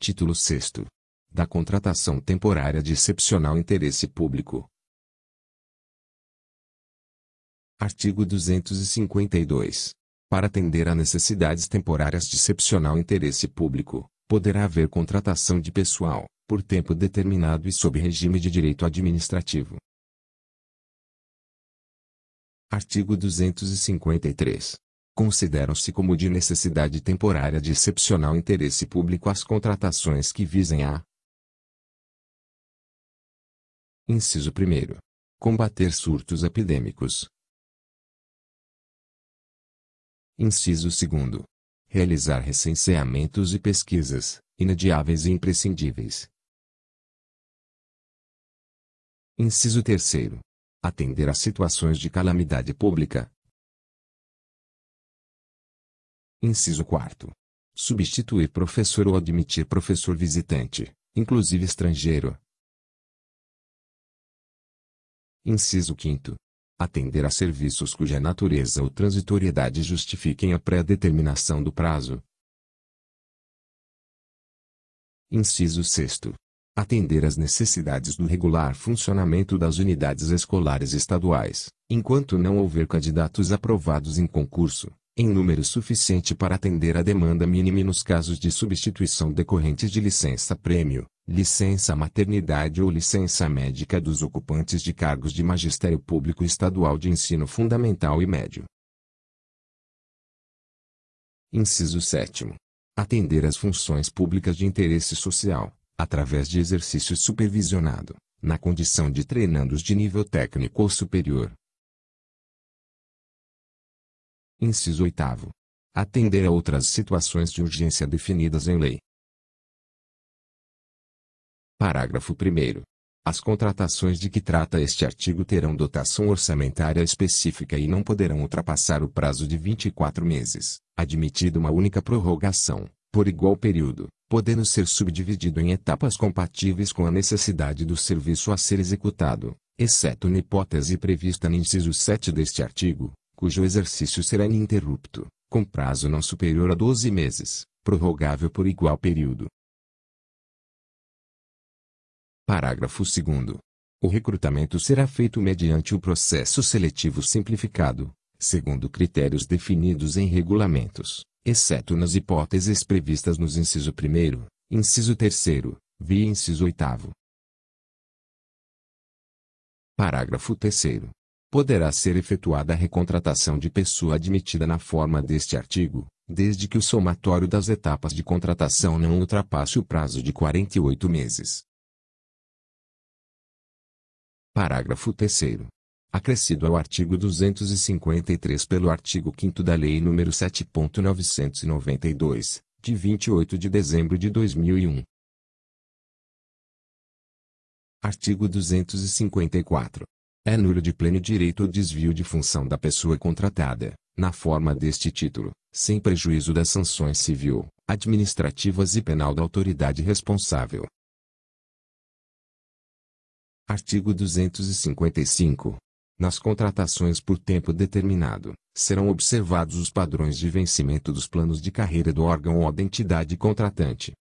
Título 6. Da contratação temporária de excepcional interesse público. Artigo 252. Para atender a necessidades temporárias de excepcional interesse público, poderá haver contratação de pessoal, por tempo determinado e sob regime de direito administrativo. Artigo 253 consideram-se como de necessidade temporária de excepcional interesse público as contratações que visem a Inciso 1. Combater surtos epidêmicos. Inciso 2. Realizar recenseamentos e pesquisas, inadiáveis e imprescindíveis. Inciso 3. Atender a situações de calamidade pública, Inciso 4. Substituir professor ou admitir professor visitante, inclusive estrangeiro. Inciso 5. Atender a serviços cuja natureza ou transitoriedade justifiquem a pré-determinação do prazo. Inciso 6. Atender às necessidades do regular funcionamento das unidades escolares estaduais, enquanto não houver candidatos aprovados em concurso, em número suficiente para atender à demanda mínima nos casos de substituição decorrentes de licença-prêmio, licença-maternidade ou licença médica dos ocupantes de cargos de magistério público estadual de ensino fundamental e médio. Inciso 7. Atender às funções públicas de interesse social, através de exercício supervisionado, na condição de treinandos de nível técnico ou superior, Inciso 8. Atender a outras situações de urgência definidas em lei. Parágrafo 1. As contratações de que trata este artigo terão dotação orçamentária específica e não poderão ultrapassar o prazo de 24 meses, admitida uma única prorrogação, por igual período, podendo ser subdividido em etapas compatíveis com a necessidade do serviço a ser executado, exceto na hipótese prevista no inciso 7 deste artigo, cujo exercício será ininterrupto, com prazo não superior a 12 meses, prorrogável por igual período. Parágrafo 2. O recrutamento será feito mediante o processo seletivo simplificado, segundo critérios definidos em regulamentos, exceto nas hipóteses previstas nos inciso 1, inciso 3, via inciso 8. Parágrafo 3 poderá ser efetuada a recontratação de pessoa admitida na forma deste artigo, desde que o somatório das etapas de contratação não ultrapasse o prazo de 48 meses. Parágrafo 3 Acrescido ao artigo 253 pelo artigo 5 da Lei nº 7.992, de 28 de dezembro de 2001. Artigo 254 é nulo de pleno direito o desvio de função da pessoa contratada, na forma deste título, sem prejuízo das sanções civil, administrativas e penal da autoridade responsável. Artigo 255. Nas contratações por tempo determinado, serão observados os padrões de vencimento dos planos de carreira do órgão ou da entidade contratante,